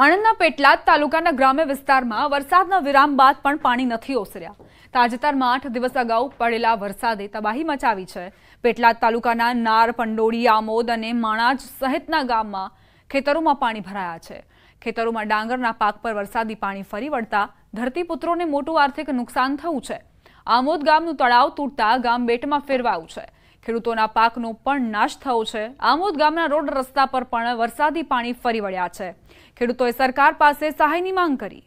આણંદના પેટલાદ તાલુકાના ગ્રામ્ય વિસ્તારમાં વરસાદના વિરામ બાદ પણ પાણી નથી ઓસર્યા તાજેતરમાં આઠ દિવસ અગાઉ પડેલા વરસાદે તબાહી મચાવી છે પેટલાદ તાલુકાના નાર પંડોળી આમોદ અને માણાજ સહિતના ગામમાં ખેતરોમાં પાણી ભરાયા છે ખેતરોમાં ડાંગરના પાક પર વરસાદી પાણી ફરી વળતા ધરતીપુત્રોને મોટું આર્થિક નુકસાન થયું છે આમોદ ગામનું તળાવ તૂટતા ગામ બેટમાં ફેરવાયું છે ખેડૂતોના પાકનો પણ નાશ થયો છે આમોદ ગામના રોડ રસ્તા પર પણ વરસાદી પાણી ફરી વળ્યા છે ખેડૂતોએ સરકાર પાસે સહાયની માંગ કરી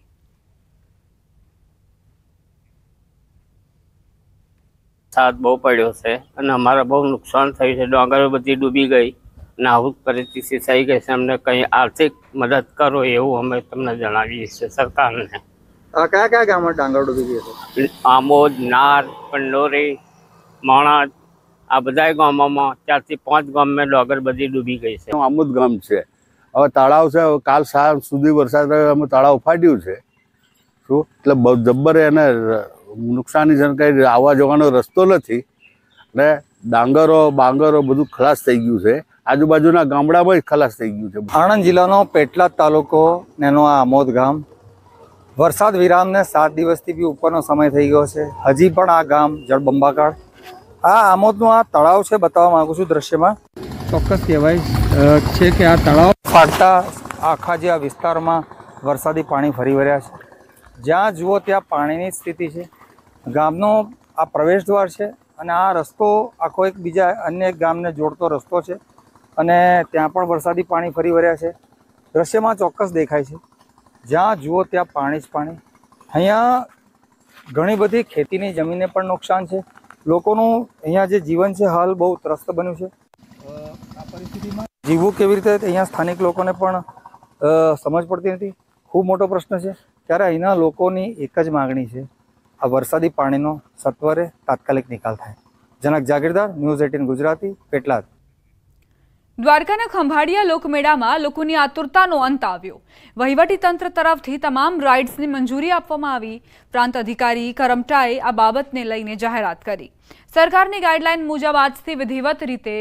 સાથ બહુ પડ્યો છે અને અમારે બહુ નુકસાન થયું છે ડોંગરો બધી ડૂબી ગઈ આવું પરિસ્થિતિ થઈ ગઈ છે અમને કંઈ આર્થિક મદદ કરો એવું અમે તમને જણાવીએ છીએ સરકારને કયા કયા ગામમાં ડાંગર ડૂબી ગયો છે આમોદ નાર પંડોરી માણસ આ બધા ગામોમાં ચારથી પાંચ ગામમાં ડોગર બધી ડૂબી ગઈ છે આમોદ ગામ છે હવે તળાવ છે કાલ સાંજ સુધી વરસાદ અમે તળાવ ફાટ્યું છે શું એટલે જબ્બર એને નુકસાની છે કંઈ આવવા જવાનો રસ્તો નથી ને ડાંગરો બાંગરો બધું ખલાસ થઈ ગયું છે આજુબાજુના ગામડામાં જ ખલાસ થઈ ગયું છે આણંદ જિલ્લાનો પેટલાદ તાલુકો એનો આ આમોદ ગામ વરસાદ વિરામને સાત દિવસથી બી ઉપરનો સમય થઈ ગયો છે હજી પણ આ ગામ જળબંબાકાર આ આમોદનું આ તળાવ છે બતાવવા માગું છું દ્રશ્યમાં ચોક્કસ કહેવાય છે કે આ તળાવ પાડતા આખા જે આ વિસ્તારમાં વરસાદી પાણી ફરી વળ્યા છે જ્યાં જુઓ ત્યાં પાણીની સ્થિતિ છે ગામનો આ પ્રવેશદ્વાર છે અને આ રસ્તો આખો એક બીજા અન્ય એક ગામને જોડતો રસ્તો છે અને ત્યાં પણ વરસાદી પાણી ફરી વળ્યા છે દૃશ્યમાં ચોક્કસ દેખાય છે જ્યાં જુઓ ત્યાં પાણી જ પાણી અહીંયા ઘણી બધી ખેતીની જમીનને પણ નુકસાન છે લોકોનું અહીંયા જે જીવન છે હાલ બહુ ત્રસ્ત બન્યું છે આ પરિસ્થિતિમાં જીવવું કેવી રીતે અહીંયા સ્થાનિક લોકોને પણ સમજ પડતી નથી ખૂબ મોટો પ્રશ્ન છે ત્યારે અહીંના લોકોની એક જ માગણી છે આ વરસાદી પાણીનો સત્વરે તાત્કાલિક નિકાલ થાય જનક જાગીરદાર ન્યૂઝ એટીન ગુજરાતી પેટલાદ દ્વારકાના ખંભાળિયા લોકમેળામાં લોકોની આતુરતાનો અંત આવ્યો વહીવટીતંત્ર તરફથી તમામ રાઇડ્સની મંજૂરી આપવામાં આવી પ્રાંત અધિકારી કરમટાએ આ બાબતને લઈને જાહેરાત કરી સરકારની ગાઈડલાઈન મુજબ આજથી વિધિવત રીતે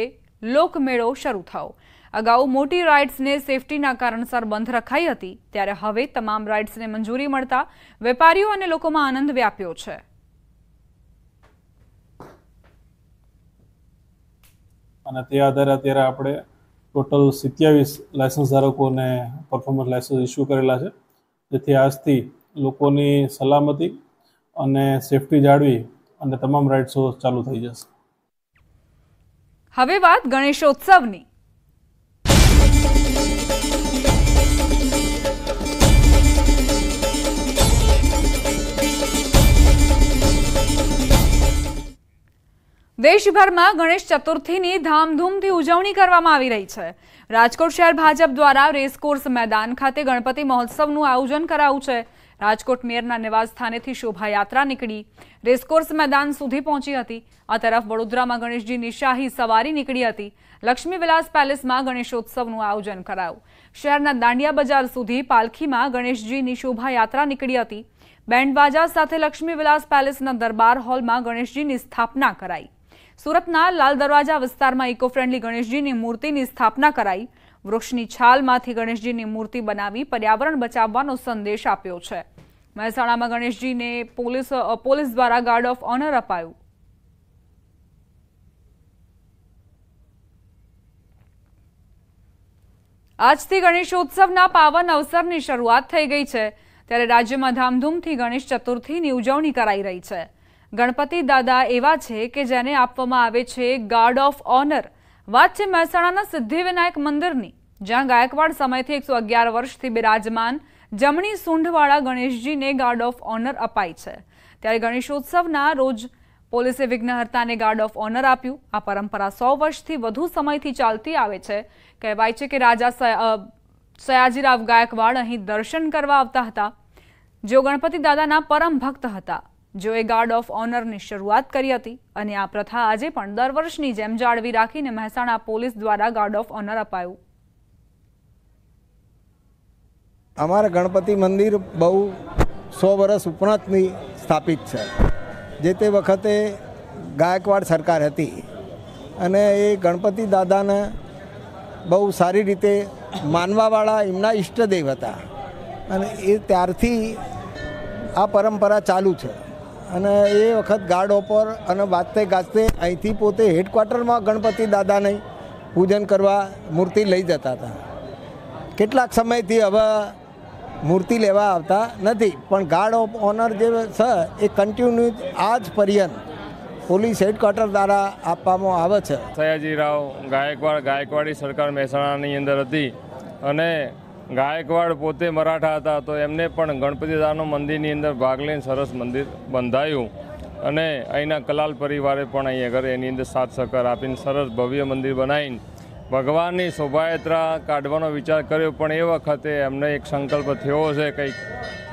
લોકમેળો શરૂ થયો અગાઉ મોટી રાઇડ્સને સેફટીના કારણસર બંધ રખાઈ હતી ત્યારે હવે તમામ રાઇડ્સને મંજૂરી મળતા વેપારીઓ અને લોકોમાં આનંદ વ્યાપ્યો છે અને તે આધારે અત્યારે આપણે ટોટલ સિત્યાવીસ લાયસન્સ ધારકોને પરફોર્મન્સ લાયસન્સ ઇસ્યુ કરેલા છે જેથી આજથી લોકોની સલામતી અને સેફટી જાળવી અને તમામ રાઇડ શો ચાલુ થઈ જશે હવે વાત ગણેશોત્સવની દેશભરમાં ગણેશ ચતુર્થીની ધામધૂમથી ઉજવણી કરવામાં આવી રહી છે રાજકોટ શહેર ભાજપ દ્વારા રેસકોર્સ મેદાન ખાતે ગણપતિ મહોત્સવનું આયોજન કરાયું છે રાજકોટ મેયરના નિવાસ સ્થાનેથી શોભાયાત્રા નીકળી રેસકોર્સ મેદાન સુધી પહોંચી હતી આ તરફ વડોદરામાં ગણેશજીની શાહી સવારી નીકળી હતી લક્ષ્મીવિલાસ પેલેસમાં ગણેશોત્સવનું આયોજન કરાયું શહેરના દાંડિયા બજાર સુધી પાલખીમાં ગણેશજીની શોભાયાત્રા નીકળી હતી બેન્ડ બાજા સાથે લક્ષ્મીવિલાસ પેલેસના દરબાર હોલમાં ગણેશજીની સ્થાપના કરાઈ સુરતના લાલ દરવાજા વિસ્તારમાં ઇકો ફ્રેન્ડલી ગણેશજીની મૂર્તિની સ્થાપના કરાઈ વૃક્ષની છાલમાંથી ગણેશજીની મૂર્તિ બનાવી પર્યાવરણ બચાવવાનો સંદેશ આપ્યો છે મહેસાણામાં ગણેશજીને પોલીસ પોલીસ દ્વારા ગાર્ડ ઓફ ઓનર અપાયું આજથી ગણેશોત્સવના પાવન અવસરની શરૂઆત થઈ ગઈ છે ત્યારે રાજ્યમાં ધામધૂમથી ગણેશ ચતુર્થીની ઉજવણી કરાઈ રહી છે ગણપતિ દાદા એવા છે કે જેને આપવામાં આવે છે ગાર્ડ ઓફ ઓનર વાત છે મહેસાણાના સિદ્ધિવિનાયક મંદિરની જ્યાં ગાયકવાડ સમયથી એકસો અગિયાર વર્ષથી બિરાજમાન જમણી સૂંઢવાળા ગણેશજીને ગાર્ડ ઓફ ઓનર અપાય છે ત્યારે ગણેશોત્સવના રોજ પોલીસે વિઘ્નહર્તાને ગાર્ડ ઓફ ઓનર આપ્યું આ પરંપરા સો વર્ષથી વધુ સમયથી ચાલતી આવે છે કહેવાય છે કે રાજા સયાજીરાવ ગાયકવાડ અહીં દર્શન કરવા આવતા હતા જેઓ ગણપતિ દાદાના પરમ ભક્ત હતા જોએ ગાર્ડ ઓફ ઓનરની શરૂઆત કરી હતી અને આ પ્રથા આજે પણ દર વર્ષની જેમ જાળવી રાખીને મહેસાણા પોલીસ દ્વારા ગાર્ડ ઓફ ઓનર અપાયું અમારા ગણપતિ મંદિર બહુ સો વર્ષ ઉપરાંતની સ્થાપિત છે જે તે વખતે ગાયકવાડ સરકાર હતી અને એ ગણપતિ દાદાને બહુ સારી રીતે માનવાવાળા એમના ઈષ્ટદેવ હતા અને એ ત્યારથી આ પરંપરા ચાલુ છે અને એ વખત ગાર્ડ ઓપર અને વાંચતે ગાજતે અહીંથી પોતે હેડક્વાર્ટરમાં ગણપતિ દાદાને પૂજન કરવા મૂર્તિ લઈ જતા હતા કેટલાક સમયથી હવે મૂર્તિ લેવા આવતા નથી પણ ગાર્ડ ઓફ ઓનર જે છે એ કન્ટિન્યુ આ જ પર્યંત પોલીસ હેડક્વાર્ટર દ્વારા આપવામાં આવે છે સયાજી રાવ ગાયકવાડ ગાયકવાડી સરકાર મહેસાણાની અંદર હતી અને ગાયકવાડ પોતે મરાઠા હતા તો એમને પણ ગણપતિદાનો મંદિરની અંદર ભાગ લઈને સરસ મંદિર બંધાયું અને અહીંના કલાલ પરિવારે પણ અહીં આગળ એની અંદર સાથ સહકાર આપીને સરસ ભવ્ય મંદિર બનાવીને ભગવાનની શોભાયાત્રા કાઢવાનો વિચાર કર્યો પણ એ વખતે એમને એક સંકલ્પ થયો છે કંઈક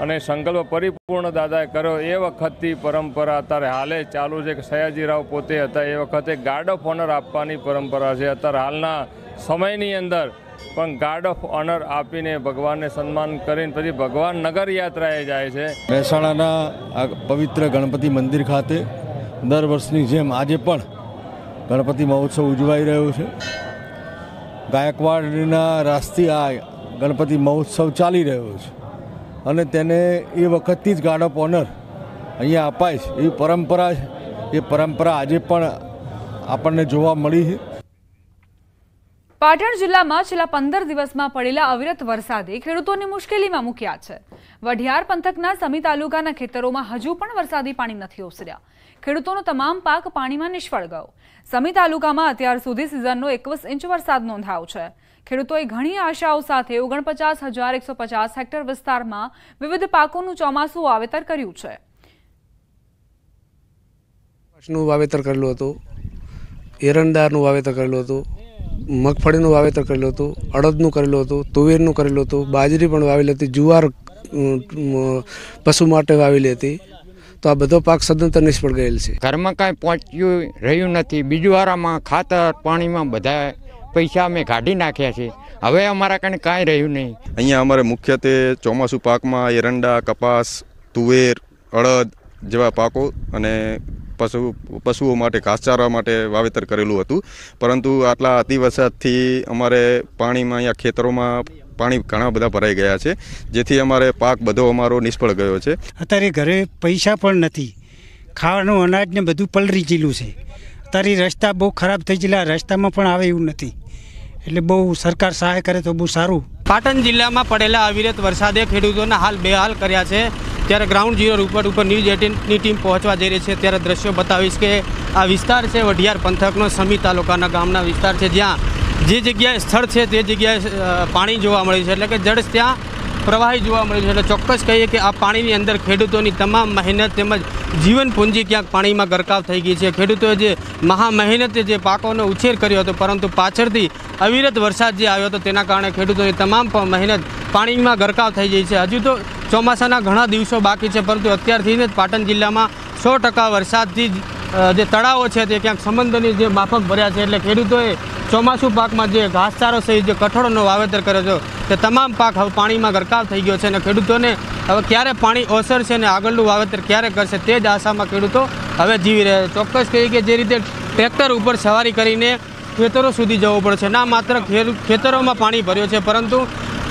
અને સંકલ્પ પરિપૂર્ણ દાદાએ કર્યો એ વખતથી પરંપરા અત્યારે હાલે ચાલુ છે કે સયાજીરાવ પોતે હતા એ વખતે ગાર્ડ ઓફ ઓનર આપવાની પરંપરા છે અત્યારે હાલના સમયની અંદર પણ ગાર્ડ ઓફ ઓનર આપીને ભગવાનને સન્માન કરીને પછી ભગવાન નગર યાત્રાએ જાય છે મહેસાણાના આ પવિત્ર ગણપતિ મંદિર ખાતે દર વર્ષની જેમ આજે પણ ગણપતિ મહોત્સવ ઉજવાઈ રહ્યો છે ગાયકવાડના રાસ્તી આ ગણપતિ મહોત્સવ ચાલી રહ્યો છે અને તેને એ વખતથી જ ગાર્ડ ઓફ ઓનર અહીંયા અપાય છે એવી પરંપરા છે એ પરંપરા આજે પણ આપણને જોવા મળી છે પાટણ જિલ્લામાં છેલ્લા પંદર દિવસમાં પડેલા અવિરત વરસાદે ખેડૂતોને મુશ્કેલીમાં મૂક્યા છે વઢિયાર પંથકના સમી તાલુકાના ખેતરોમાં હજુ પણ વરસાદી પાણી નથી ઓસર્યા ખેડૂતોનો તમામ પાક પાણીમાં નિષ્ફળ ગયો સમી તાલુકામાં અત્યાર સુધી સિઝનનો એકવીસ ઇંચ વરસાદ નોંધાયો છે ખેડૂતોએ ઘણી આશાઓ સાથે ઓગણપચાસ હજાર એકસો પચાસ હેક્ટર વિસ્તારમાં વિવિધ પાકોનું ચોમાસું વાવેતર કર્યું છે વાવેતર કરેલું હતું એરંડાનું વાવેતર કરેલું હતું મગફળીનું વાવેતર કરેલું હતું અડદનું કરેલું હતું તુવેરનું કરેલું હતું બાજરી પણ વાવેલી હતી જુવાર પશુ માટે વાવેલી હતી તો આ બધો પાક સદંતર નિષ્ફળ ગયેલ છે ઘરમાં કાંઈ પહોંચ્યું રહ્યું નથી બીજવારામાં ખાતર પાણીમાં બધા પૈસા અમે કાઢી નાખ્યા છે હવે અમારા કને કાંઈ રહ્યું નહીં અહીંયા અમારે મુખ્યત્વે ચોમાસું પાકમાં એરંડા કપાસ તુવેર અડદ જેવા પાકો અને પશુ પશુઓ માટે ઘાસચારા માટે વાવેતર કરેલું હતું પરંતુ આટલા અતિવરસાદથી અમારે પાણીમાં અહીંયા ખેતરોમાં પાણી ઘણા બધા ભરાઈ ગયા છે જેથી અમારે પાક બધો અમારો નિષ્ફળ ગયો છે અત્યારે ઘરે પૈસા પણ નથી ખાવાનું અનાજને બધું પલરી ગયેલું છે અત્યારે રસ્તા બહુ ખરાબ થઈ ગયેલા રસ્તામાં પણ આવે એવું નથી એટલે બહુ સરકાર સહાય કરે તો બહુ સારું પાટણ જિલ્લામાં પડેલા અવિરત વરસાદે ખેડૂતોના હાલ બેહાલ કર્યા છે ત્યારે ગ્રાઉન્ડ ઝીરો રૂપર ઉપર ન્યૂઝ એટીનની ટીમ પહોંચવા જઈ રહી છે ત્યારે દ્રશ્યો બતાવીશ કે આ વિસ્તાર છે વઢિયાર પંથકનો સમી તાલુકાના ગામના વિસ્તાર છે જ્યાં જે જગ્યાએ સ્થળ છે તે જગ્યાએ પાણી જોવા મળ્યું છે એટલે કે જળ ત્યાં પ્રવાહી જોવા મળ્યું છે એટલે ચોક્કસ કહીએ કે આ પાણીની અંદર ખેડૂતોની તમામ મહેનત તેમજ જીવન પૂંજી ક્યાંક પાણીમાં ગરકાવ થઈ ગઈ છે ખેડૂતોએ જે મહા મહેનતે જે પાકોનો ઉછેર કર્યો હતો પરંતુ પાછળથી અવિરત વરસાદ જે આવ્યો હતો તેના કારણે ખેડૂતોની તમામ મહેનત પાણીમાં ગરકાવ થઈ ગઈ છે હજુ તો ચોમાસાના ઘણા દિવસો બાકી છે પરંતુ અત્યારથી જ પાટણ જિલ્લામાં સો ટકા વરસાદથી જે તળાવો છે તે ક્યાંક સમંદરની જે માફક ભર્યા છે એટલે ખેડૂતોએ ચોમાસું પાકમાં જે ઘાસચારો સહિત જે કઠોળનો વાવેતર કર્યો છે તે તમામ પાક હવે પાણીમાં ગરકાવ થઈ ગયો છે અને ખેડૂતોને હવે ક્યારે પાણી ઓસરશે અને આગળનું વાવેતર ક્યારે કરશે તે જ આશામાં ખેડૂતો હવે જીવી રહ્યા છે ચોક્કસ કહીએ કે જે રીતે ટ્રેક્ટર ઉપર સવારી કરીને ખેતરો સુધી જવું પડે છે ના માત્ર ખેતરોમાં પાણી ભર્યો છે પરંતુ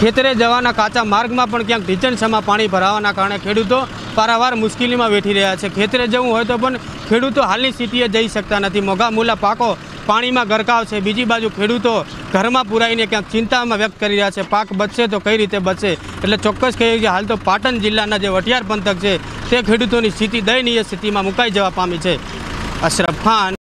ખેતરે જવાના કાચા માર્ગમાં પણ ક્યાંક ઢીચણસમાં પાણી ભરાવાના કારણે ખેડૂતો પારાવાર મુશ્કેલીમાં વેઠી રહ્યા છે ખેતરે જવું હોય તો પણ ખેડૂતો હાલની સ્થિતિએ જઈ શકતા નથી મોઘા મૂલા પાકો પાણીમાં ગરકાવ છે બીજી બાજુ ખેડૂતો ઘરમાં પુરાઈને ક્યાંક ચિંતામાં વ્યક્ત કરી રહ્યા છે પાક બચશે તો કઈ રીતે બચશે એટલે ચોક્કસ કહીએ કે હાલ તો પાટણ જિલ્લાના જે વટિયાર પંથક છે તે ખેડૂતોની સ્થિતિ દયનીય સ્થિતિમાં મુકાઈ જવા પામી છે અશરફ ખાન